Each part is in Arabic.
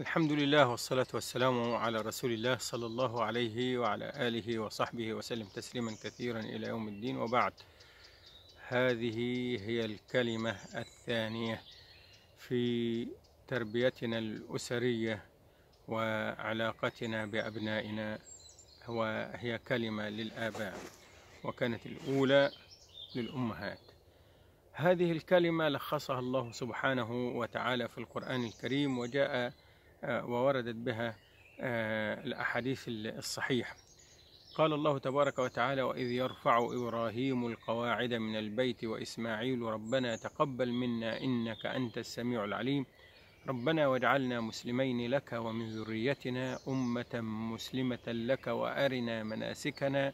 الحمد لله والصلاة والسلام على رسول الله صلى الله عليه وعلى آله وصحبه وسلم تسليما كثيرا إلى يوم الدين وبعد هذه هي الكلمة الثانية في تربيتنا الأسرية وعلاقتنا بأبنائنا وهي كلمة للآباء وكانت الأولى للأمهات هذه الكلمة لخصها الله سبحانه وتعالى في القرآن الكريم وجاء آه، ووردت بها آه، الأحاديث الصحيحة قال الله تبارك وتعالى وإذ يرفع إبراهيم القواعد من البيت وإسماعيل ربنا تقبل منا إنك أنت السميع العليم ربنا واجعلنا مسلمين لك ومن ذريتنا أمة مسلمة لك وأرنا مناسكنا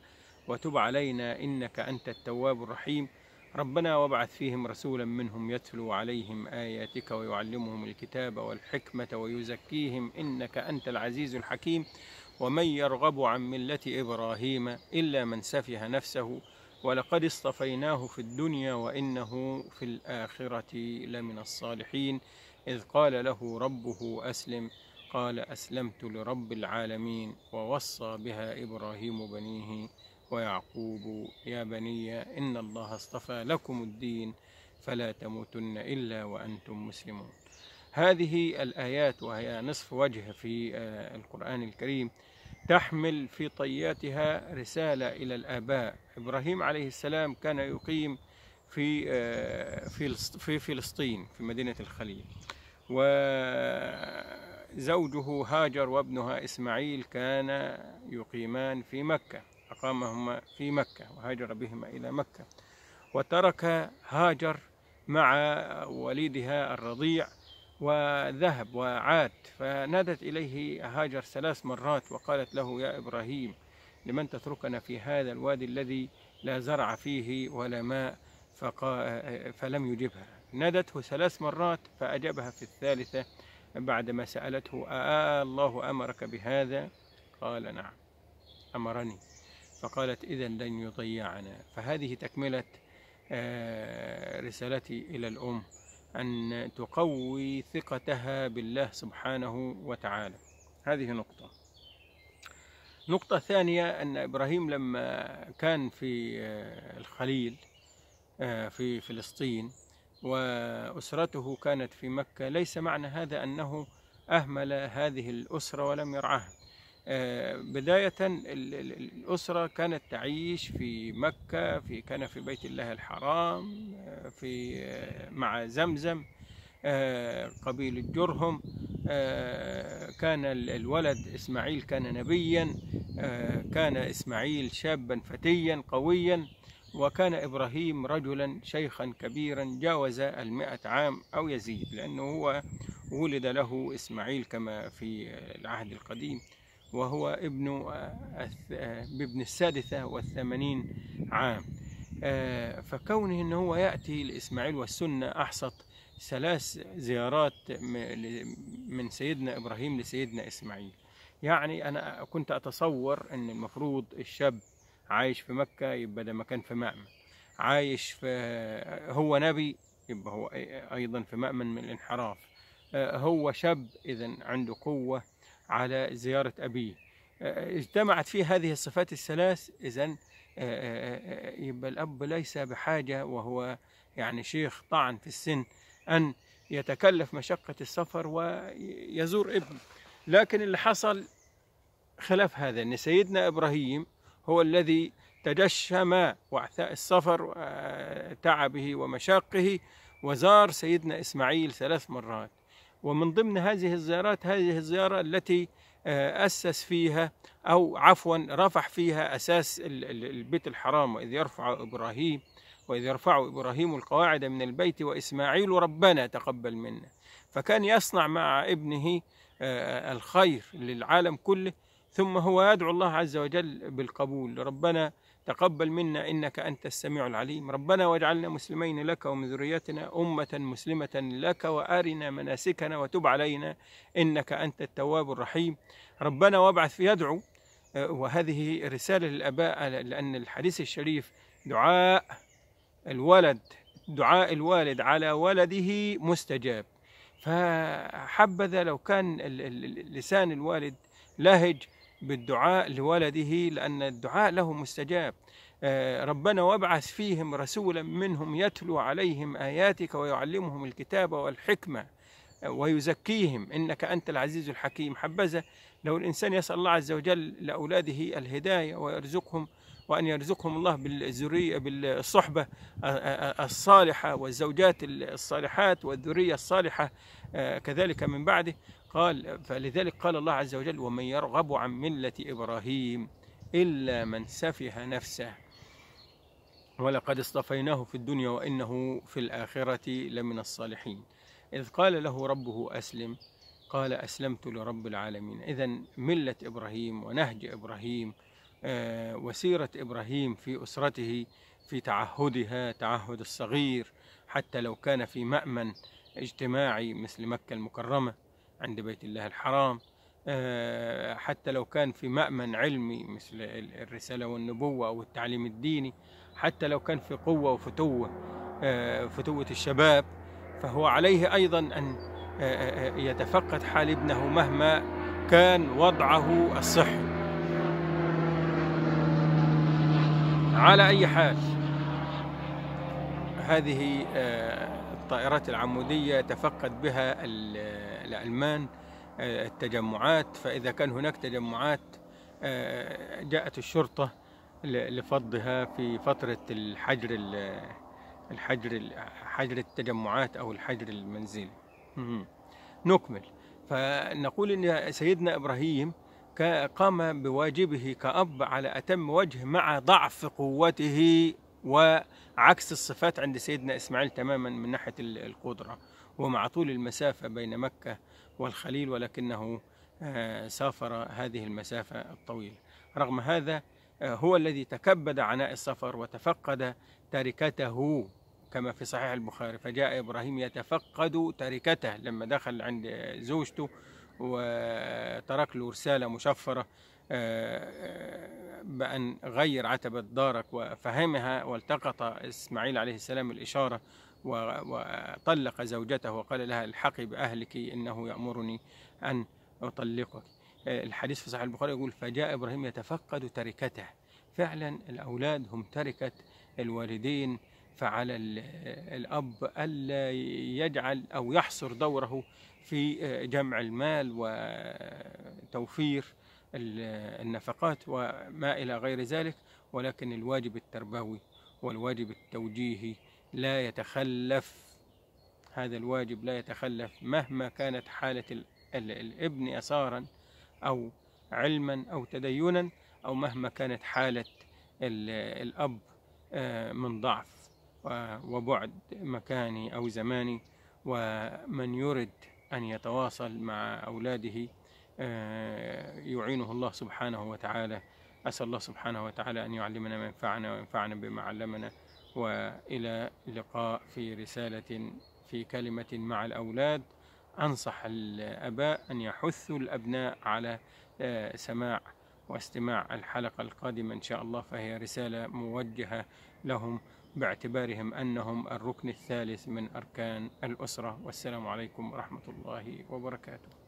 وتب علينا إنك أنت التواب الرحيم ربنا وابعث فيهم رسولا منهم يتلو عليهم آياتك ويعلمهم الكتاب والحكمة ويزكيهم إنك أنت العزيز الحكيم ومن يرغب عن ملة إبراهيم إلا من سفه نفسه ولقد اصطفيناه في الدنيا وإنه في الآخرة لمن الصالحين إذ قال له ربه أسلم قال أسلمت لرب العالمين ووصى بها إبراهيم بنيه ويعقوب يا بني إن الله اصطفى لكم الدين فلا تموتن إلا وأنتم مسلمون هذه الآيات وهي نصف وجه في آه، القرآن الكريم تحمل في طياتها رسالة إلى الآباء إبراهيم عليه السلام كان يقيم في آه، في فلسطين في مدينة الخليل وزوجه هاجر وابنها إسماعيل كان يقيمان في مكة أقامهما في مكة وهاجر بهما إلى مكة وترك هاجر مع وليدها الرضيع وذهب وعاد فنادت إليه هاجر ثلاث مرات وقالت له يا إبراهيم لمن تتركنا في هذا الوادي الذي لا زرع فيه ولا ماء فقال فلم يجبها نادته ثلاث مرات فأجابها في الثالثة بعدما سألته آه الله أمرك بهذا قال نعم أمرني فقالت إذا لن يضيعنا فهذه تكملة آه، رسالتي إلى الأم أن تقوي ثقتها بالله سبحانه وتعالى هذه نقطة نقطة ثانية أن إبراهيم لما كان في آه، الخليل آه، في فلسطين وأسرته كانت في مكة ليس معنى هذا أنه أهمل هذه الأسرة ولم يرعاها آه، بداية الأسرة كانت تعيش في مكة في كان في بيت الله الحرام آه، في آه، مع زمزم قبيل الجرهم كان الولد إسماعيل كان نبيا كان إسماعيل شابا فتيا قويا وكان إبراهيم رجلا شيخا كبيرا جاوز المئة عام أو يزيد لأنه هو ولد له إسماعيل كما في العهد القديم وهو ابن آه، آه، بابن السادسة والثمانين عام آه، فكونه أنه هو يأتي لإسماعيل والسنة أحصت ثلاث زيارات من سيدنا إبراهيم لسيدنا إسماعيل يعني أنا كنت أتصور أن المفروض الشاب عايش في مكة يبقى ده مكان في مأمن عايش في هو نبي يبقى هو أيضا في مأمن من الانحراف هو شاب إذا عنده قوة على زيارة أبيه آه، اجتمعت فيه هذه الصفات الثلاث إذا آه، آه، يبقى الأب ليس بحاجة وهو يعني شيخ طعن في السن أن يتكلف مشقة السفر ويزور ابنه لكن اللي حصل خلاف هذا أن سيدنا إبراهيم هو الذي تجشم وعثاء السفر تعبه ومشاقه وزار سيدنا إسماعيل ثلاث مرات ومن ضمن هذه الزيارات هذه الزيارة التي آه، أسس فيها أو عفوا رفع فيها أساس البيت الحرام وإذ يرفع إبراهيم وإذ يرفع إبراهيم القواعد من البيت وإسماعيل ربنا تقبل منا فكان يصنع مع ابنه آه، الخير للعالم كله ثم هو يدعو الله عز وجل بالقبول ربنا تقبل منا إنك أنت السميع العليم ربنا واجعلنا مسلمين لك ومن ذريتنا أمة مسلمة لك وأرنا مناسكنا وتب علينا إنك أنت التواب الرحيم ربنا وابعث يدعو آه، وهذه رسالة للآباء لأن الحديث الشريف دعاء الولد دعاء الوالد على ولده مستجاب فحبذا لو كان لسان الوالد لهج بالدعاء لولده لأن الدعاء له مستجاب آه، ربنا وابعث فيهم رسولا منهم يتلو عليهم آياتك ويعلمهم الكتاب والحكمة آه، ويزكيهم إنك أنت العزيز الحكيم حبذا لو الإنسان يسأل الله عز وجل لأولاده الهداية ويرزقهم وأن يرزقهم الله بالذرية بالصحبة آه، الصالحة والزوجات الصالحات والذرية الصالحة آه، كذلك من بعده قال فلذلك قال الله عز وجل ومن يرغب عن ملة إبراهيم إلا من سفه نفسه ولقد اصطفيناه في الدنيا وإنه في الآخرة لمن الصالحين إذ قال له ربه أسلم قال أسلمت لرب العالمين إذا ملة إبراهيم ونهج إبراهيم آه، وسيرة إبراهيم في أسرته في تعهدها تعهد الصغير حتى لو كان في مأمن اجتماعي مثل مكة المكرمة عند بيت الله الحرام آه، حتى لو كان في مأمن علمي مثل الرسالة والنبوة أو التعليم الديني حتى لو كان في قوة وفتوة آه، فتوة الشباب فهو عليه أيضا أن آه، يتفقد حال ابنه مهما كان وضعه الصحي على أي حال هذه الطائرات العمودية تفقد بها الألمان آه، التجمعات فإذا كان هناك تجمعات آه، جاءت الشرطة لفضها في فترة الحجر الحجر حجر التجمعات أو الحجر المنزلي نكمل فنقول أن سيدنا إبراهيم قام بواجبه كأب على أتم وجه مع ضعف قوته وعكس الصفات عند سيدنا إسماعيل تماما من ناحية القدرة ومع طول المسافة بين مكة والخليل ولكنه آه، سافر هذه المسافة الطويلة رغم هذا آه، هو الذي تكبد عناء السفر وتفقد تركته كما في صحيح البخاري فجاء إبراهيم يتفقد تركته لما دخل عند زوجته وترك له رسالة مشفرة آه، آه، بأن غير عتبة دارك وفهمها والتقط إسماعيل عليه السلام الإشارة وطلق زوجته وقال لها الحقي بأهلك إنه يأمرني أن أطلقك آه، الحديث في صحيح البخاري يقول فجاء إبراهيم يتفقد تركته فعلا الأولاد هم تركة الوالدين فعلى الأب ألا يجعل أو يحصر دوره في جمع المال وتوفير النفقات وما إلى غير ذلك ولكن الواجب التربوي والواجب التوجيهي لا يتخلف هذا الواجب لا يتخلف مهما كانت حالة الابن أسارا أو علما أو تدينا أو مهما كانت حالة الأب آه، من ضعف وبعد مكاني أو زماني ومن يرد أن يتواصل مع أولاده آه، يعينه الله سبحانه وتعالى أسأل الله سبحانه وتعالى أن يعلمنا ما ينفعنا وينفعنا بما علمنا وإلى اللقاء في رسالة في كلمة مع الأولاد أنصح الآباء أن يحثوا الأبناء على آه، سماع واستماع الحلقة القادمة إن شاء الله فهي رسالة موجهة لهم باعتبارهم أنهم الركن الثالث من أركان الأسرة والسلام عليكم ورحمة الله وبركاته